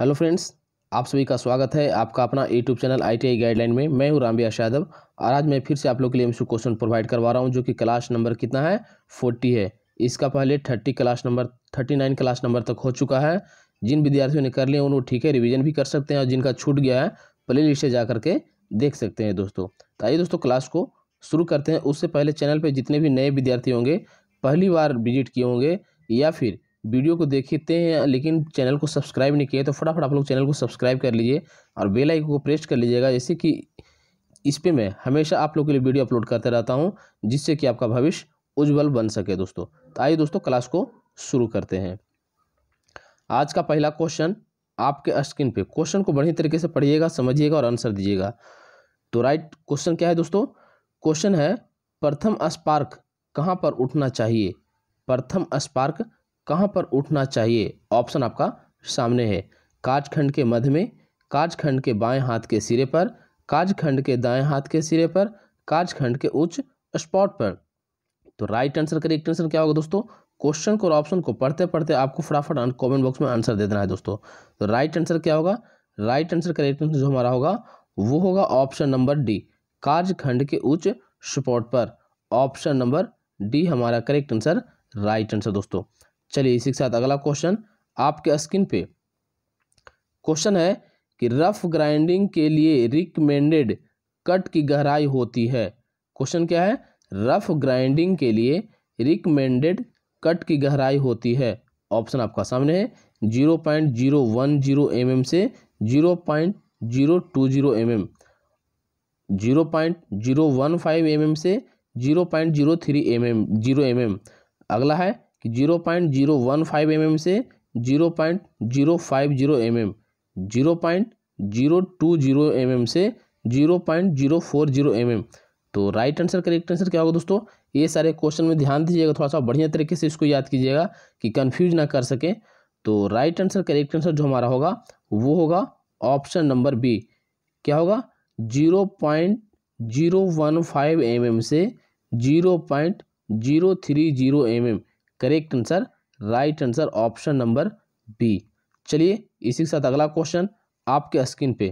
Hello friends आप सभी का स्वागत है आपका अपना यूट्यूब चैनल आईटीआई गाइडलाइन में मैं हूं रामबिया यादव और आज मैं फिर से आप लोग के लिए एमसीक्यू क्वेश्चन प्रोवाइड करवा रहा हूं जो कि क्लास नंबर कितना है फोर्टी है इसका पहले thirty class number thirty nine class number तक हो चुका है जिन विद्यार्थियों ने कर लिया उन ठीक है रिविजन भी कर सकते हैं और जिनका छूट गया है प्ले लिस्ट से जा करके देख सकते हैं दोस्तों तो आइए दोस्तों क्लास को शुरू करते हैं उससे पहले चैनल पर जितने भी नए विद्यार्थी होंगे पहली बार विजिट किए होंगे या फिर वीडियो को देखते हैं लेकिन चैनल को सब्सक्राइब नहीं किया तो फटाफट आप लोग चैनल को सब्सक्राइब कर लीजिए और बेल आइकन को प्रेस कर लीजिएगा जैसे कि इस पर मैं हमेशा आप लोग के लिए वीडियो अपलोड करते रहता हूँ जिससे कि आपका भविष्य उज्ज्वल बन सके दोस्तों तो आइए दोस्तों क्लास को शुरू करते हैं आज का पहला क्वेश्चन आपके स्क्रीन पे क्वेश्चन को बढ़िया तरीके से पढ़िएगा समझिएगा और आंसर दीजिएगा तो राइट क्वेश्चन क्या है दोस्तों क्वेश्चन है प्रथम स्पार्क कहाँ पर उठना चाहिए प्रथम स्पार्क कहाँ पर उठना चाहिए ऑप्शन आपका सामने है काजखंड के मध्य में काजखंड के बाएं हाथ के सिरे पर काजखंड के दाएं हाथ के सिरे पर काजखंड के उच्च स्पॉट पर तो राइट आंसर करेक्ट आंसर क्या होगा दोस्तों क्वेश्चन को और ऑप्शन को पढ़ते पढ़ते आपको फटाफट कॉमेंट बॉक्स में आंसर दे देना है दोस्तों तो राइट आंसर क्या होगा राइट आंसर करेक्ट आंसर जो हमारा होगा वो होगा ऑप्शन नंबर डी काजखंड के उच्च स्पॉट पर ऑप्शन नंबर डी हमारा करेक्ट आंसर राइट आंसर दोस्तों चलिए इसी के साथ अगला क्वेश्चन आपके स्किन पे क्वेश्चन है कि रफ ग्राइंडिंग के लिए रिकमेंडेड कट की गहराई होती है क्वेश्चन क्या है रफ ग्राइंडिंग के लिए रिकमेंडेड कट की गहराई होती है ऑप्शन आपका सामने है zero point zero one zero M M से zero point zero two zero M M zero point zero one five M M से zero point zero three M M zero M M अगला है कि zero point zero one five M M से zero point zero five zero M M zero point zero two zero M M से zero point zero four zero M M तो right answer correct answer क्या होगा दोस्तों ये सारे question में ध्यान दीजिएगा थोड़ा सा बढ़िया तरीके से इसको याद कीजिएगा कि कन्फ्यूज ना कर सके तो राइट आंसर करेक्ट आंसर जो हमारा होगा वो होगा ऑप्शन नंबर बी क्या होगा zero point zero one five M M से zero point zero three zero M M correct answer right answer option number B चलिए इसी के साथ अगला क्वेश्चन आपके स्क्रीन पे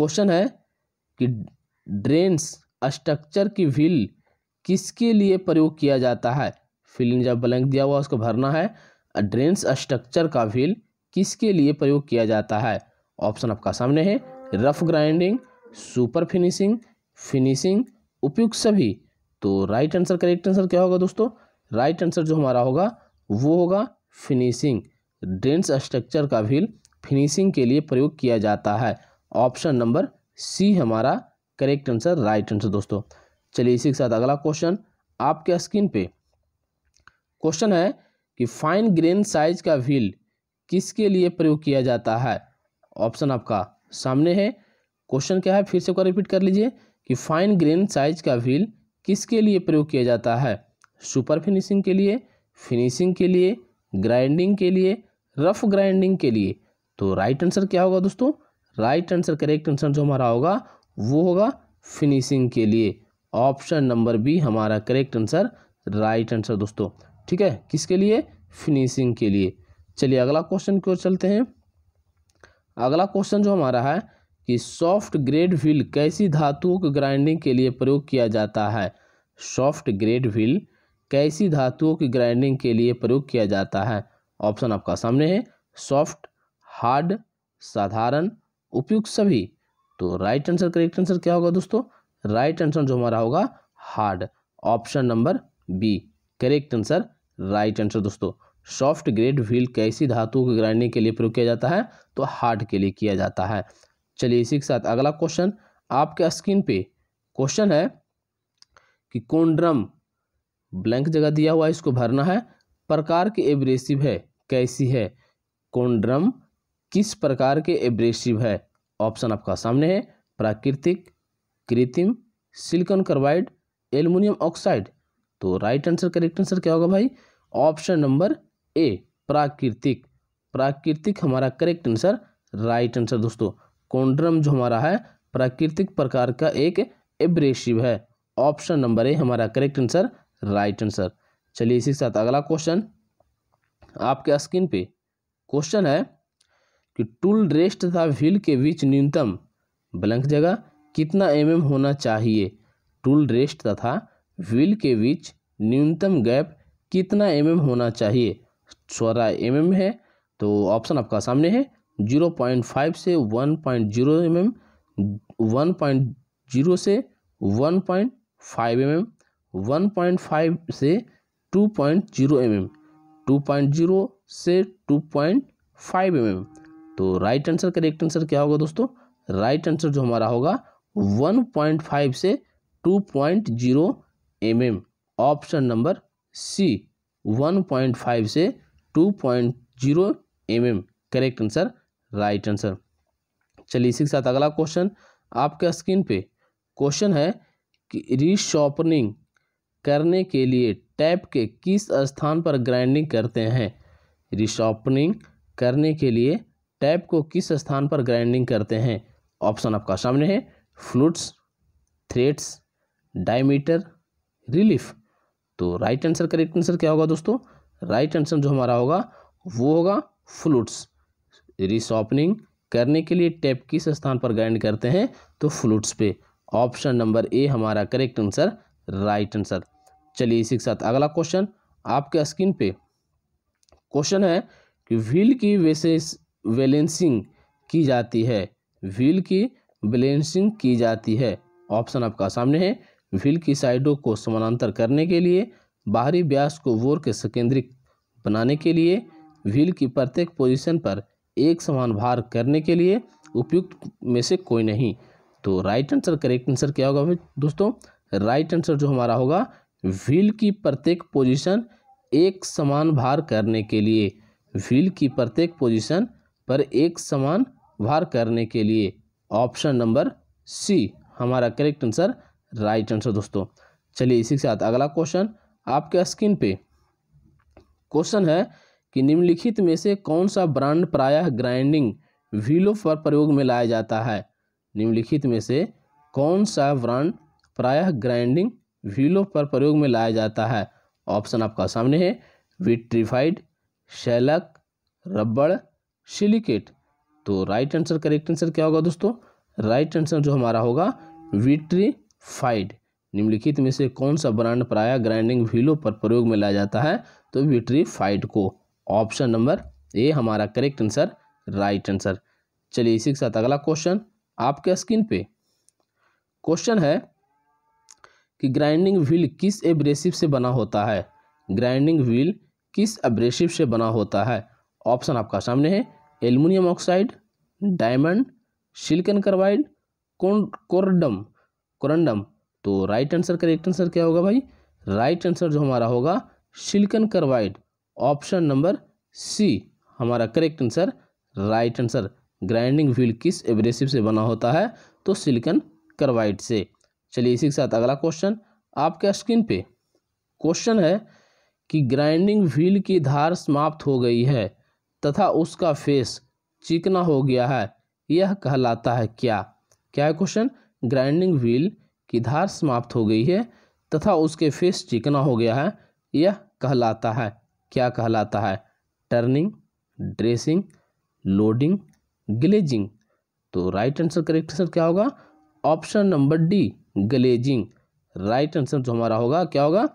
क्वेश्चन है कि ड्रेन्स स्ट्रक्चर की व्हील किसके लिए प्रयोग किया जाता है फिलिंग जब ब्लैंक दिया हुआ उसको भरना है ड्रेन्स स्ट्रक्चर का व्हील किसके लिए प्रयोग किया जाता है ऑप्शन आपका सामने है rough grinding super finishing finishing उपयुक्त सभी तो राइट आंसर करेक्ट आंसर क्या होगा दोस्तों राइट आंसर जो हमारा होगा वो होगा फिनिशिंग डेंस स्ट्रक्चर का भी फिनिशिंग के लिए प्रयोग किया जाता है ऑप्शन नंबर सी हमारा करेक्ट आंसर राइट आंसर दोस्तों चलिए इसी के साथ अगला क्वेश्चन आपके स्क्रीन पे क्वेश्चन है कि फाइन ग्रेन साइज का व्हील किसके लिए प्रयोग किया जाता है ऑप्शन आपका सामने है क्वेश्चन क्या है फिर से रिपीट कर लीजिए कि फाइन ग्रेन साइज का व्हील किसके लिए प्रयोग किया जाता है सुपर फिनिशिंग के लिए फिनिशिंग के लिए ग्राइंडिंग के लिए रफ ग्राइंडिंग के लिए तो राइट आंसर क्या होगा दोस्तों राइट आंसर करेक्ट आंसर जो हमारा होगा वो होगा फिनिशिंग के लिए ऑप्शन नंबर बी हमारा करेक्ट आंसर राइट आंसर दोस्तों ठीक है किसके लिए फिनिशिंग के लिए चलिए अगला क्वेश्चन की ओर चलते हैं अगला क्वेश्चन जो हमारा है कि सॉफ्ट ग्रेड व्हील कैसी धातुओं के ग्राइंडिंग के लिए प्रयोग किया जाता है सॉफ्ट ग्रेड व्हील कैसी धातुओं की ग्राइंडिंग के लिए प्रयोग किया जाता है ऑप्शन आपका सामने है सॉफ्ट हार्ड साधारण उपयुक्त सभी तो राइट आंसर करेक्ट आंसर क्या होगा दोस्तों राइट आंसर जो हमारा होगा hard option number B correct answer right answer दोस्तों सॉफ्ट ग्रेड व्हील कैसी धातुओं को ग्राइंडिंग के लिए प्रयोग किया जाता है तो हार्ड के लिए किया जाता है चलिए इसी के साथ अगला क्वेश्चन आपके स्क्रीन पे क्वेश्चन है कि कोंड्रम ब्लैंक जगह दिया हुआ है इसको भरना है प्रकार के एब्रेसिव है कैसी है कोंड्रम किस प्रकार के एब्रेसिव है ऑप्शन आपका सामने है प्राकृतिक कृत्रिम सिलिकॉन कार्बाइड एल्युमिनियम ऑक्साइड तो राइट आंसर करेक्ट आंसर क्या होगा भाई ऑप्शन नंबर ए प्राकृतिक प्राकृतिक हमारा करेक्ट आंसर राइट आंसर दोस्तों कोंड्रम जो हमारा है प्राकृतिक प्रकार का एक एब्रेसिव है ऑप्शन नंबर ए हमारा करेक्ट आंसर राइट आंसर चलिए इसी के साथ अगला क्वेश्चन आपके स्क्रीन पे क्वेश्चन है कि टूल रेस्ट तथा व्हील के बीच न्यूनतम ब्लैंक जगह कितना एम mm होना चाहिए टूल रेस्ट तथा व्हील के बीच न्यूनतम गैप कितना एम mm होना चाहिए सोलह एम mm है तो ऑप्शन आपका सामने है जीरो पॉइंट फाइव से one point zero M M one point zero से one point five M M 1.5 से 2.0 पॉइंट जीरो एम एम से 2.5 mm. तो राइट आंसर करेक्ट आंसर क्या होगा दोस्तों राइट आंसर जो हमारा होगा 1.5 से 2.0 point mm. Option number C 1.5 से 2.0 point mm. Correct answer right answer चलिए इसी के साथ अगला क्वेश्चन आपके स्क्रीन पे क्वेश्चन है कि रीशॉपनिंग करने के लिए टैप के किस स्थान पर ग्राइंडिंग करते हैं रिशॉपनिंग करने के लिए टैप को किस स्थान पर ग्राइंडिंग करते हैं ऑप्शन आपका सामने है फ्लूट्स थ्रेड्स डायमीटर रिलीफ तो राइट आंसर करेक्ट आंसर क्या होगा दोस्तों राइट आंसर जो हमारा होगा वो होगा फ्लूट्स रिसॉपनिंग करने के लिए टैप किस स्थान पर ग्राइंड करते हैं तो फ्लूट्स पे ऑप्शन नंबर ए हमारा करेक्ट आंसर राइट आंसर चलिए इसी के साथ अगला क्वेश्चन आपके स्क्रीन पे क्वेश्चन है कि व्हील की वेसेस बैलेंसिंग की जाती है व्हील की बैलेंसिंग की जाती है ऑप्शन आपका सामने है व्हील की साइडों को समानांतर करने के लिए बाहरी व्यास को वोर के संकेंद्रिक बनाने के लिए व्हील की प्रत्येक पोजीशन पर एक समान भार करने के लिए उपयुक्त में से कोई नहीं तो राइट आंसर करेक्ट आंसर क्या होगा दोस्तों राइट आंसर जो हमारा होगा व्हील की प्रत्येक पोजीशन एक समान भार करने के लिए व्हील की प्रत्येक पोजीशन पर एक समान भार करने के लिए ऑप्शन नंबर सी हमारा करेक्ट आंसर राइट आंसर दोस्तों चलिए इसी के साथ अगला क्वेश्चन आपके स्क्रीन पे क्वेश्चन है कि निम्नलिखित में से कौन सा ब्रांड प्रायः ग्राइंडिंग व्हीलों पर प्रयोग में लाया जाता है निम्नलिखित में से कौन सा ब्रांड प्रायः ग्राइंडिंग व्हीलों पर प्रयोग में लाया जाता है ऑप्शन आपका सामने है विट्रीफाइड शैलक रबड़ सिलिकेट तो राइट आंसर करेक्ट आंसर क्या होगा दोस्तों राइट आंसर जो हमारा होगा विट्रीफाइड निम्नलिखित में से कौन सा ब्रांड प्रायः ग्राइंडिंग व्हीलों पर प्रयोग में लाया जाता है तो विट्रीफाइड को ऑप्शन नंबर ए हमारा करेक्ट आंसर राइट आंसर चलिए इसी के साथ अगला क्वेश्चन आपके स्क्रीन पे क्वेश्चन है कि ग्राइंडिंग व्हील किस एब्रेसिव से बना होता है ग्राइंडिंग व्हील किस एब्रेसिव से बना होता है ऑप्शन आपका सामने है aluminium oxide diamond silicon carbide corundum corundum तो राइट आंसर करेक्ट आंसर क्या होगा भाई राइट आंसर जो हमारा होगा silicon carbide option number C हमारा correct answer right answer grinding wheel किस एब्रेसिव से बना होता है तो सिल्कन कार्बाइड से चलिए इसी के साथ अगला क्वेश्चन आपके स्क्रीन पे क्वेश्चन है कि ग्राइंडिंग व्हील की धार समाप्त हो गई है तथा उसका फेस चिकना हो गया है यह कहलाता है क्या क्या है क्वेश्चन ग्राइंडिंग व्हील की धार समाप्त हो गई है तथा उसके फेस चिकना हो गया है यह कहलाता है क्या कहलाता है टर्निंग ड्रेसिंग लोडिंग ग्लेजिंग तो राइट आंसर करेक्ट आंसर क्या होगा option number D glazing right answer जो हमारा होगा क्या होगा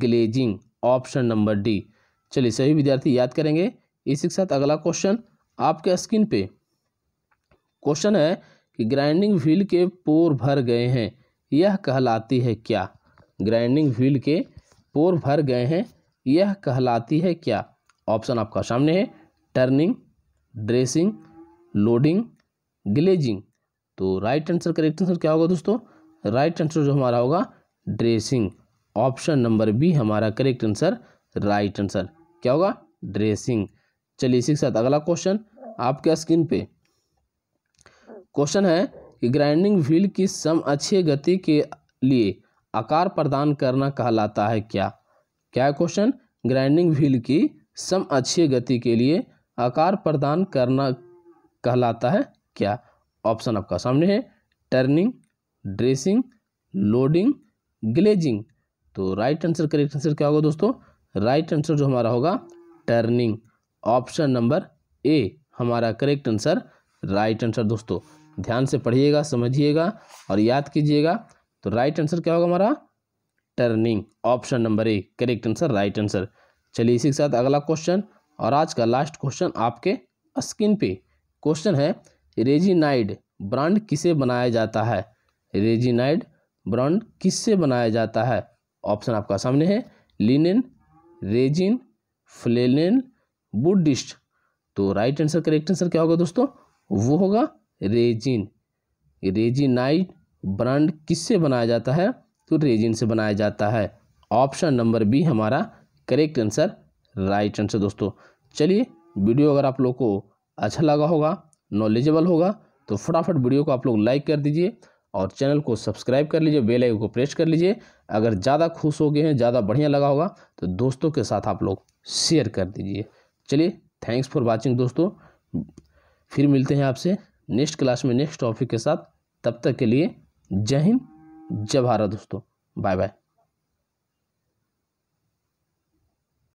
ग्लेजिंग ऑप्शन नंबर डी चलिए सभी विद्यार्थी याद करेंगे इसी के साथ अगला क्वेश्चन आपके स्क्रीन पे क्वेश्चन है कि ग्राइंडिंग व्हील के पोर भर गए हैं यह कहलाती है क्या ग्राइंडिंग व्हील के पोर भर गए हैं यह कहलाती है क्या ऑप्शन आपका सामने है टर्निंग ड्रेसिंग लोडिंग ग्लेजिंग तो राइट आंसर करेक्ट आंसर क्या होगा दोस्तों राइट आंसर जो हमारा होगा ड्रेसिंग ऑप्शन नंबर बी हमारा करेक्ट आंसर राइट आंसर क्या होगा ड्रेसिंग चलिए इसी के साथ अगला क्वेश्चन आपके स्क्रीन पे क्वेश्चन है कि ग्राइंडिंग व्हील की सम अच्छे गति के लिए आकार प्रदान करना कहलाता है क्या क्या है क्वेश्चन ग्राइंडिंग व्हील की सम अच्छी गति के लिए आकार प्रदान करना कहलाता है क्या ऑप्शन आपका सामने है टर्निंग ड्रेसिंग लोडिंग ग्लेजिंग तो राइट आंसर करेक्ट आंसर क्या होगा दोस्तों राइट आंसर जो हमारा होगा टर्निंग ऑप्शन नंबर ए हमारा करेक्ट आंसर राइट आंसर दोस्तों ध्यान से पढ़िएगा समझिएगा और याद कीजिएगा तो राइट आंसर क्या होगा हमारा turning option number A correct answer right answer चलिए इसी के साथ अगला क्वेश्चन और आज का लास्ट क्वेश्चन आपके स्किन पे क्वेश्चन है रेजिनाइड ब्रांड किसे बनाया जाता है रेजिनाइड ब्रांड किससे बनाया जाता है ऑप्शन आपका सामने है लिनिन रेजिन फ्लेन बुडिस्ट तो राइट आंसर करेक्ट आंसर क्या होगा दोस्तों वो होगा रेजिन रेजिनाइड ब्रांड किससे बनाया जाता है तो रेजिन से बनाया जाता है ऑप्शन नंबर बी हमारा करेक्ट आंसर राइट आंसर दोस्तों चलिए वीडियो अगर आप लोग को अच्छा लगा होगा नॉलेजेबल होगा तो फटाफट वीडियो को आप लोग लाइक कर दीजिए और चैनल को सब्सक्राइब कर लीजिए बेल आइकन को प्रेस कर लीजिए अगर ज़्यादा खुश हो गए हैं ज़्यादा बढ़िया लगा होगा तो दोस्तों के साथ आप लोग शेयर कर दीजिए चलिए थैंक्स फॉर वॉचिंग दोस्तों फिर मिलते हैं आपसे नेक्स्ट क्लास में नेक्स्ट टॉपिक के साथ तब तक के लिए जय हिंद जय भारत दोस्तों बाय बाय